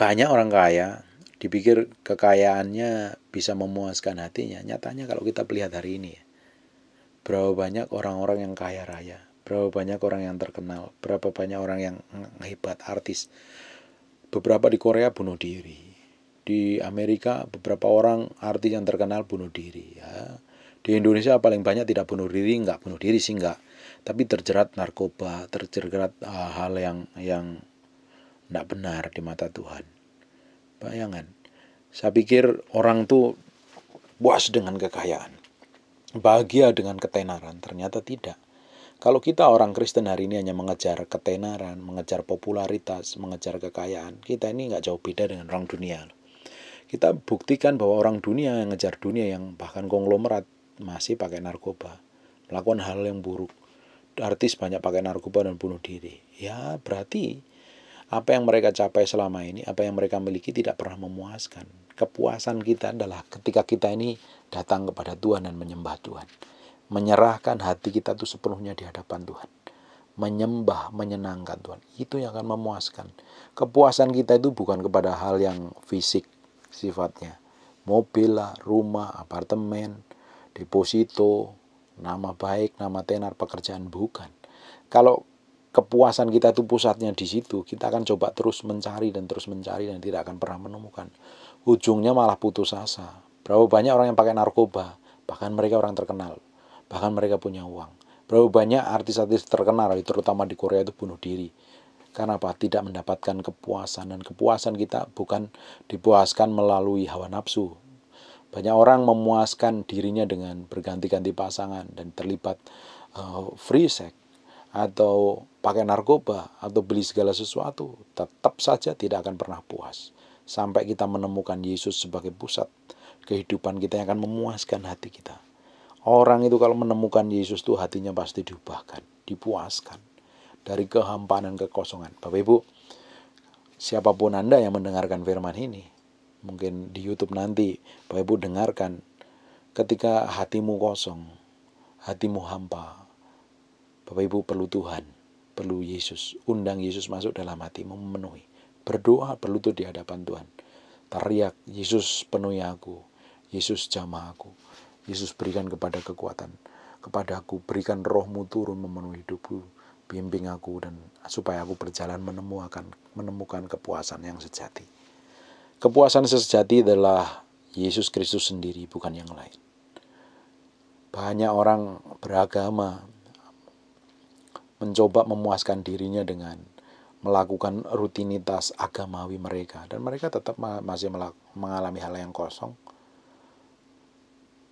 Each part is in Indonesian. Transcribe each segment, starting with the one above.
banyak orang kaya dipikir kekayaannya bisa memuaskan hatinya. Nyatanya kalau kita lihat hari ini, berapa banyak orang-orang yang kaya raya, berapa banyak orang yang terkenal, berapa banyak orang yang hebat, artis. Beberapa di Korea bunuh diri. Di Amerika beberapa orang artis yang terkenal bunuh diri. Ya. Di Indonesia paling banyak tidak bunuh diri, nggak bunuh diri sih nggak, tapi terjerat narkoba, terjerat uh, hal yang yang tidak benar di mata Tuhan. Bayangan, saya pikir orang tuh puas dengan kekayaan, bahagia dengan ketenaran, ternyata tidak. Kalau kita orang Kristen hari ini hanya mengejar ketenaran, mengejar popularitas, mengejar kekayaan, kita ini nggak jauh beda dengan orang dunia. Kita buktikan bahwa orang dunia yang ngejar dunia yang bahkan konglomerat masih pakai narkoba, melakukan hal yang buruk. Artis banyak pakai narkoba dan bunuh diri. Ya berarti apa yang mereka capai selama ini, apa yang mereka miliki tidak pernah memuaskan. Kepuasan kita adalah ketika kita ini datang kepada Tuhan dan menyembah Tuhan. Menyerahkan hati kita itu sepenuhnya di hadapan Tuhan. Menyembah, menyenangkan Tuhan. Itu yang akan memuaskan. Kepuasan kita itu bukan kepada hal yang fisik sifatnya. Mobil rumah, apartemen, deposito, nama baik, nama tenar, pekerjaan. Bukan. Kalau kepuasan kita itu pusatnya di situ, kita akan coba terus mencari dan terus mencari dan tidak akan pernah menemukan. Ujungnya malah putus asa. Berapa banyak orang yang pakai narkoba, bahkan mereka orang terkenal, bahkan mereka punya uang. Berapa banyak artis-artis terkenal, terutama di Korea itu bunuh diri. Karena apa? Tidak mendapatkan kepuasan dan kepuasan kita bukan dipuaskan melalui hawa nafsu. Banyak orang memuaskan dirinya dengan berganti-ganti pasangan dan terlibat uh, free sex atau pakai narkoba atau beli segala sesuatu, tetap saja tidak akan pernah puas sampai kita menemukan Yesus sebagai pusat kehidupan kita yang akan memuaskan hati kita. Orang itu kalau menemukan Yesus tuh hatinya pasti diubahkan, dipuaskan dari kehampaan dan kekosongan. Bapak Ibu, siapapun Anda yang mendengarkan firman ini, mungkin di YouTube nanti Bapak Ibu dengarkan ketika hatimu kosong, hatimu hampa, Bapak Ibu perlu Tuhan, perlu Yesus. Undang Yesus masuk dalam hati, memenuhi. Berdoa berlutut di hadapan Tuhan. Teriak, Yesus penuhi aku. Yesus jamah aku. Yesus berikan kepada kekuatan. Kepada aku, berikan rohmu turun memenuhi hidupku. Bimbing aku dan supaya aku berjalan menemukan menemukan kepuasan yang sejati. Kepuasan sejati adalah Yesus Kristus sendiri, bukan yang lain. Banyak orang beragama, mencoba memuaskan dirinya dengan melakukan rutinitas agamawi mereka dan mereka tetap masih mengalami hal yang kosong.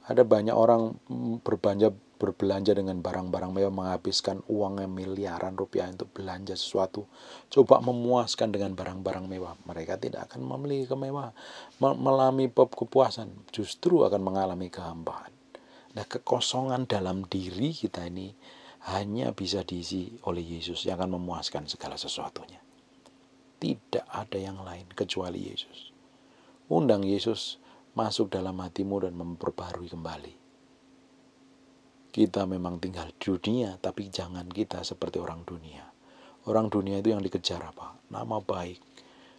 Ada banyak orang mm, berbelanja berbelanja dengan barang-barang mewah menghabiskan uangnya miliaran rupiah untuk belanja sesuatu. Coba memuaskan dengan barang-barang mewah. Mereka tidak akan memiliki kemewahan, melami kepuasan, justru akan mengalami kehampaan Nah, kekosongan dalam diri kita ini hanya bisa diisi oleh Yesus yang akan memuaskan segala sesuatunya. Tidak ada yang lain kecuali Yesus. Undang Yesus masuk dalam hatimu dan memperbarui kembali. Kita memang tinggal di dunia, tapi jangan kita seperti orang dunia. Orang dunia itu yang dikejar apa? Nama baik,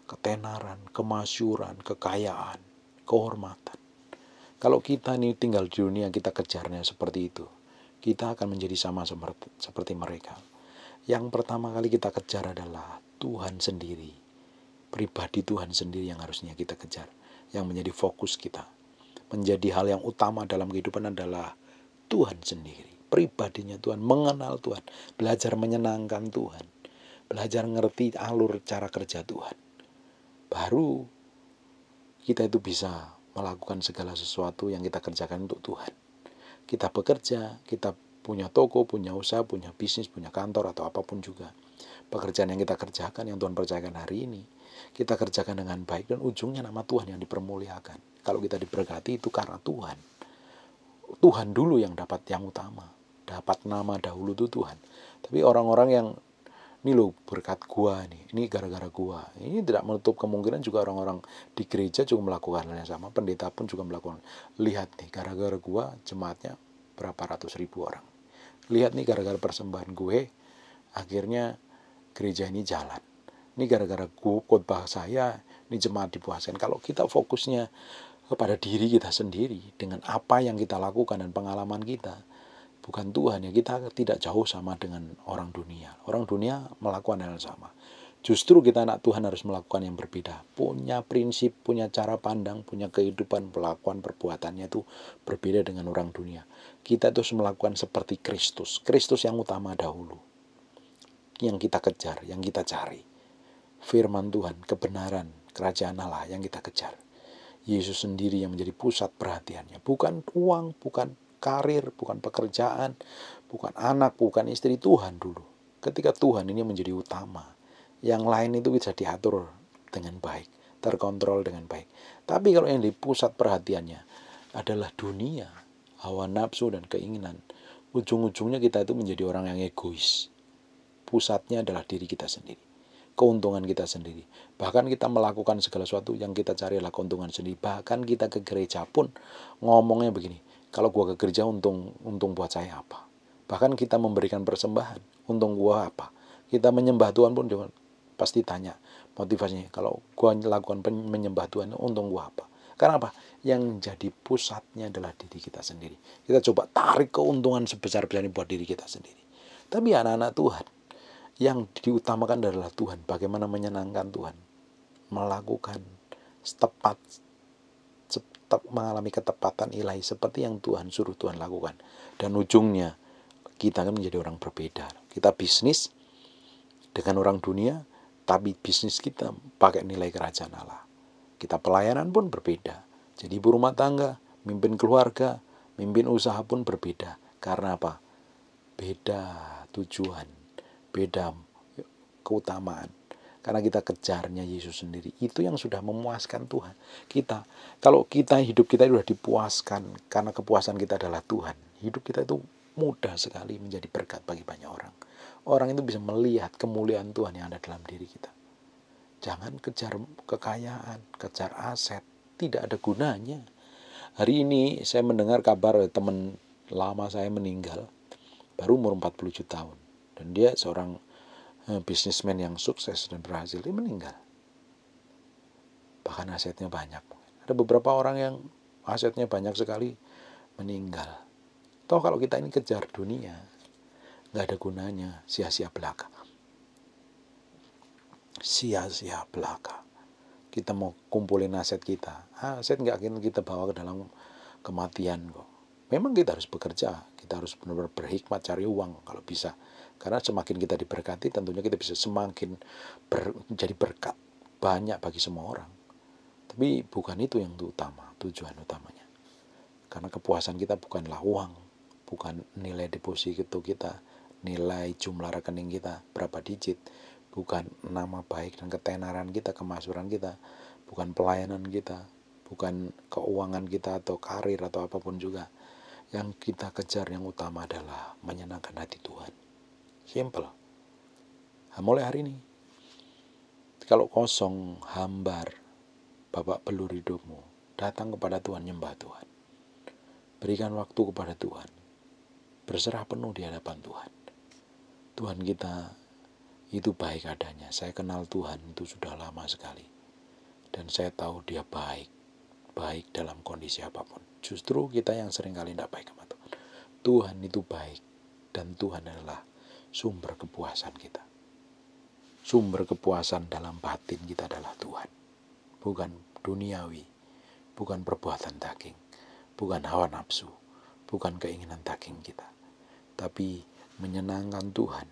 ketenaran, kemasyuran, kekayaan, kehormatan. Kalau kita ini tinggal di dunia, kita kejarnya seperti itu kita akan menjadi sama seperti mereka. Yang pertama kali kita kejar adalah Tuhan sendiri. Pribadi Tuhan sendiri yang harusnya kita kejar, yang menjadi fokus kita. Menjadi hal yang utama dalam kehidupan adalah Tuhan sendiri, pribadinya Tuhan, mengenal Tuhan, belajar menyenangkan Tuhan, belajar ngerti alur cara kerja Tuhan. Baru kita itu bisa melakukan segala sesuatu yang kita kerjakan untuk Tuhan kita bekerja, kita punya toko, punya usaha, punya bisnis, punya kantor, atau apapun juga. Pekerjaan yang kita kerjakan, yang Tuhan percayakan hari ini, kita kerjakan dengan baik, dan ujungnya nama Tuhan yang dipermuliakan. Kalau kita diberkati itu karena Tuhan. Tuhan dulu yang dapat yang utama. Dapat nama dahulu itu Tuhan. Tapi orang-orang yang ini loh berkat gua nih, ini gara-gara gua. Ini tidak menutup kemungkinan juga orang-orang di gereja juga melakukan hal yang sama, pendeta pun juga melakukan. Lihat nih, gara-gara gua jemaatnya berapa ratus ribu orang. Lihat nih gara-gara persembahan gue, akhirnya gereja ini jalan. Ini gara-gara gua khotbah saya, ini jemaat dipuaskan. Kalau kita fokusnya kepada diri kita sendiri dengan apa yang kita lakukan dan pengalaman kita, bukan Tuhan ya kita tidak jauh sama dengan orang dunia orang dunia melakukan hal sama justru kita anak Tuhan harus melakukan yang berbeda punya prinsip punya cara pandang punya kehidupan pelakuan perbuatannya itu berbeda dengan orang dunia kita terus melakukan seperti Kristus Kristus yang utama dahulu yang kita kejar yang kita cari firman Tuhan kebenaran kerajaan Allah yang kita kejar Yesus sendiri yang menjadi pusat perhatiannya bukan uang bukan karir, bukan pekerjaan, bukan anak, bukan istri, Tuhan dulu. Ketika Tuhan ini menjadi utama, yang lain itu bisa diatur dengan baik, terkontrol dengan baik. Tapi kalau yang di pusat perhatiannya adalah dunia, hawa nafsu dan keinginan, ujung-ujungnya kita itu menjadi orang yang egois. Pusatnya adalah diri kita sendiri, keuntungan kita sendiri. Bahkan kita melakukan segala sesuatu yang kita cari adalah keuntungan sendiri. Bahkan kita ke gereja pun ngomongnya begini, kalau gua ke gereja untung untung buat saya apa? Bahkan kita memberikan persembahan, untung gua apa? Kita menyembah Tuhan pun dia pasti tanya motivasinya. Kalau gua lakukan menyembah Tuhan, untung gua apa? Karena apa? Yang jadi pusatnya adalah diri kita sendiri. Kita coba tarik keuntungan sebesar-besarnya buat diri kita sendiri. Tapi anak-anak Tuhan, yang diutamakan adalah Tuhan. Bagaimana menyenangkan Tuhan. Melakukan tepat tetap mengalami ketepatan ilahi seperti yang Tuhan suruh Tuhan lakukan. Dan ujungnya kita akan menjadi orang berbeda. Kita bisnis dengan orang dunia, tapi bisnis kita pakai nilai kerajaan Allah. Kita pelayanan pun berbeda. Jadi ibu rumah tangga, mimpin keluarga, mimpin usaha pun berbeda. Karena apa? Beda tujuan, beda keutamaan. Karena kita kejarnya Yesus sendiri. Itu yang sudah memuaskan Tuhan. Kita, kalau kita hidup kita sudah dipuaskan karena kepuasan kita adalah Tuhan. Hidup kita itu mudah sekali menjadi berkat bagi banyak orang. Orang itu bisa melihat kemuliaan Tuhan yang ada dalam diri kita. Jangan kejar kekayaan, kejar aset, tidak ada gunanya. Hari ini saya mendengar kabar teman lama saya meninggal, baru umur 47 tahun. Dan dia seorang Eh, bisnismen yang sukses dan berhasil ini meninggal. Bahkan asetnya banyak. Ada beberapa orang yang asetnya banyak sekali meninggal. Toh kalau kita ini kejar dunia, nggak ada gunanya, sia-sia belaka. Sia-sia belaka. Kita mau kumpulin aset kita, ah, aset nggak akan kita bawa ke dalam kematian kok. Memang kita harus bekerja, kita harus benar-benar berhikmat cari uang kalau bisa karena semakin kita diberkati, tentunya kita bisa semakin ber, menjadi berkat banyak bagi semua orang. Tapi bukan itu yang utama, tujuan utamanya. Karena kepuasan kita bukanlah uang, bukan nilai deposito kita, nilai jumlah rekening kita, berapa digit, bukan nama baik dan ketenaran kita, kemasuran kita, bukan pelayanan kita, bukan keuangan kita atau karir atau apapun juga. Yang kita kejar yang utama adalah menyenangkan hati Tuhan Simple. Mulai hari ini. Kalau kosong, hambar. Bapak pelur hidupmu. Datang kepada Tuhan, nyembah Tuhan. Berikan waktu kepada Tuhan. Berserah penuh di hadapan Tuhan. Tuhan kita itu baik adanya. Saya kenal Tuhan itu sudah lama sekali. Dan saya tahu dia baik. Baik dalam kondisi apapun. Justru kita yang seringkali tidak baik sama Tuhan. Tuhan itu baik. Dan Tuhan adalah sumber kepuasan kita. Sumber kepuasan dalam batin kita adalah Tuhan, bukan duniawi, bukan perbuatan daging, bukan hawa nafsu, bukan keinginan daging kita, tapi menyenangkan Tuhan,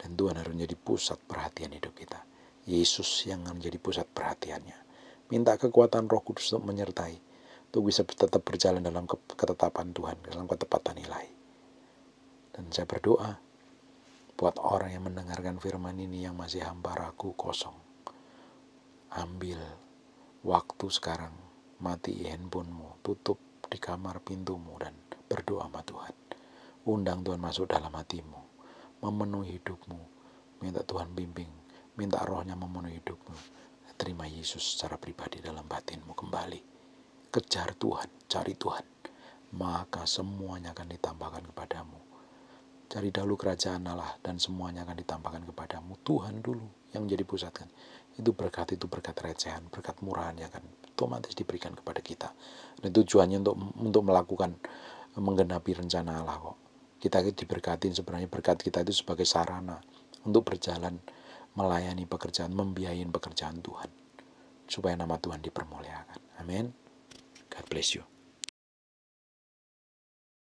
dan Tuhan harus menjadi pusat perhatian hidup kita. Yesus yang menjadi pusat perhatiannya. Minta kekuatan roh kudus untuk menyertai, untuk bisa tetap berjalan dalam ketetapan Tuhan, dalam ketepatan nilai. Dan saya berdoa, buat orang yang mendengarkan firman ini yang masih hamba ragu kosong. Ambil waktu sekarang, mati handphonemu, tutup di kamar pintumu dan berdoa sama Tuhan. Undang Tuhan masuk dalam hatimu, memenuhi hidupmu, minta Tuhan bimbing, minta rohnya memenuhi hidupmu. Terima Yesus secara pribadi dalam batinmu kembali. Kejar Tuhan, cari Tuhan. Maka semuanya akan ditambahkan kepadamu Cari dahulu kerajaan Allah dan semuanya akan ditampakkan kepadamu. Tuhan dulu yang menjadi pusatkan. Itu berkat, itu berkat recehan, berkat murahan yang akan otomatis diberikan kepada kita. Dan tujuannya untuk untuk melakukan menggenapi rencana Allah kok. Kita diberkati sebenarnya berkat kita itu sebagai sarana untuk berjalan melayani pekerjaan, membiayain pekerjaan Tuhan. Supaya nama Tuhan dipermuliakan. Amin. God bless you.